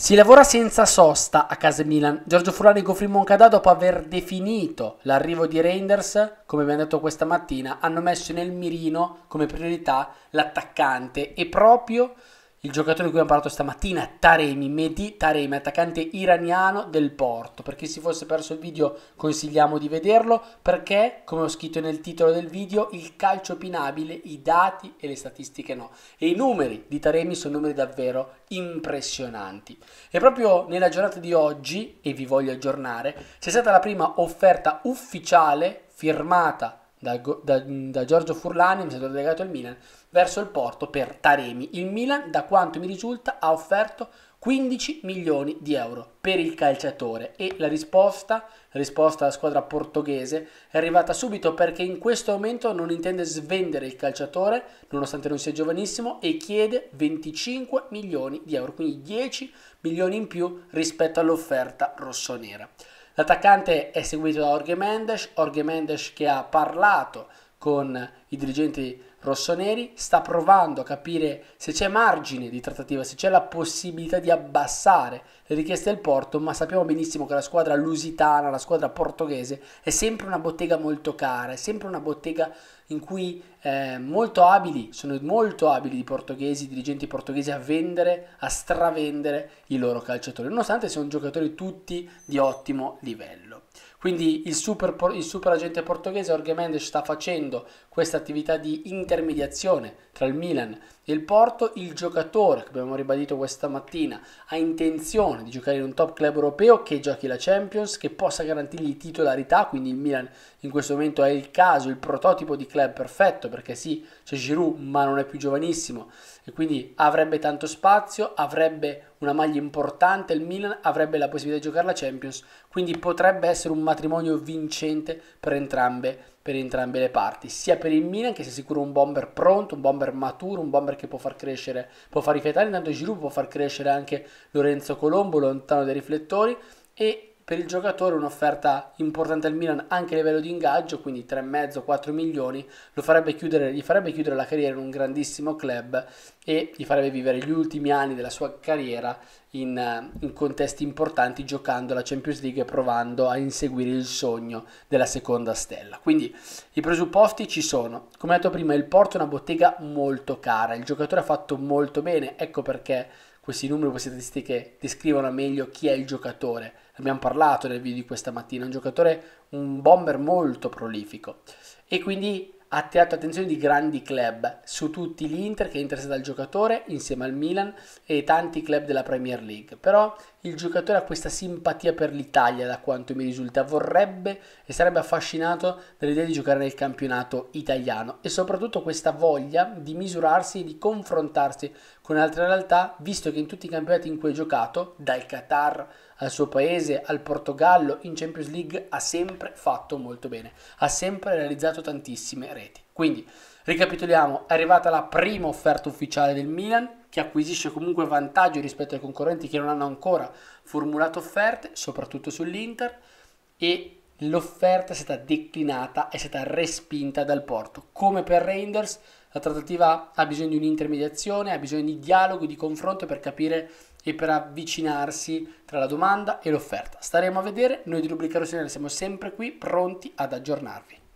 Si lavora senza sosta a casa Milan. Giorgio Furlani e Goffrin Moncadà, dopo aver definito l'arrivo di Reinders, come abbiamo detto questa mattina, hanno messo nel mirino come priorità l'attaccante e proprio il giocatore di cui abbiamo parlato stamattina, Taremi, Medi Taremi, attaccante iraniano del Porto. Per chi si fosse perso il video consigliamo di vederlo perché, come ho scritto nel titolo del video, il calcio opinabile, i dati e le statistiche no. E i numeri di Taremi sono numeri davvero impressionanti. E proprio nella giornata di oggi, e vi voglio aggiornare, c'è stata la prima offerta ufficiale firmata da, da, da, Giorgio Furlani, amministratore delegato del Milan, verso il Porto per Taremi. Il Milan, da quanto mi risulta, ha offerto 15 milioni di euro per il calciatore e la risposta, la risposta della squadra portoghese è arrivata subito perché in questo momento non intende svendere il calciatore, nonostante non sia giovanissimo, e chiede 25 milioni di euro, quindi 10 milioni in più rispetto all'offerta rossonera. L'attaccante è seguito da Orge Mendes, Orge Mendes che ha parlato con i dirigenti rossoneri, sta provando a capire se c'è margine di trattativa, se c'è la possibilità di abbassare le richieste del Porto, ma sappiamo benissimo che la squadra lusitana, la squadra portoghese, è sempre una bottega molto cara, è sempre una bottega in cui eh, molto abili, sono molto abili i portoghesi, i dirigenti portoghesi a vendere, a stravendere i loro calciatori, nonostante siano giocatori tutti di ottimo livello. Quindi il super, il super agente portoghese Jorge Mendes sta facendo questa attività di intermediazione tra il Milan e il Porto. Il giocatore, che abbiamo ribadito questa mattina, ha intenzione di giocare in un top club europeo che giochi la Champions, che possa garantirgli titolarità, quindi il Milan in questo momento è il caso, il prototipo di club club perfetto perché sì, c'è Giroud ma non è più giovanissimo e quindi avrebbe tanto spazio, avrebbe una maglia importante, il Milan avrebbe la possibilità di giocare la Champions, quindi potrebbe essere un matrimonio vincente per entrambe, per entrambe le parti, sia per il Milan che si sicuro un bomber pronto, un bomber maturo, un bomber che può far crescere, può far rifiatare intanto Giroud, può far crescere anche Lorenzo Colombo lontano dai riflettori e per il giocatore un'offerta importante al Milan anche a livello di ingaggio, quindi 3,5-4 milioni, farebbe chiudere, gli farebbe chiudere la carriera in un grandissimo club e gli farebbe vivere gli ultimi anni della sua carriera in, eh, in contesti importanti giocando la Champions League e provando a inseguire il sogno della seconda stella. Quindi i presupposti ci sono. Come detto prima, il Porto è una bottega molto cara, il giocatore ha fatto molto bene, ecco perché questi numeri, queste statistiche descrivono meglio chi è il giocatore. Abbiamo parlato nel video di questa mattina, un giocatore, un bomber molto prolifico. E quindi ha attirato attenzione di grandi club, su tutti l'Inter che interessa interessata giocatore insieme al Milan e tanti club della Premier League. Però il giocatore ha questa simpatia per l'Italia da quanto mi risulta, vorrebbe e sarebbe affascinato dall'idea di giocare nel campionato italiano e soprattutto questa voglia di misurarsi e di confrontarsi con altre realtà, visto che in tutti i campionati in cui ha giocato, dal Qatar al suo paese, al Portogallo, in Champions League ha sempre fatto molto bene, ha sempre realizzato tantissime reti. Quindi, ricapitoliamo, è arrivata la prima offerta ufficiale del Milan, che acquisisce comunque vantaggio rispetto ai concorrenti che non hanno ancora formulato offerte, soprattutto sull'Inter, e l'offerta è stata declinata, è stata respinta dal Porto. Come per Reinders, la trattativa ha bisogno di un'intermediazione, ha bisogno di dialogo, di confronto per capire e per avvicinarsi tra la domanda e l'offerta. Staremo a vedere, noi di Rubrica Rossonera siamo sempre qui pronti ad aggiornarvi.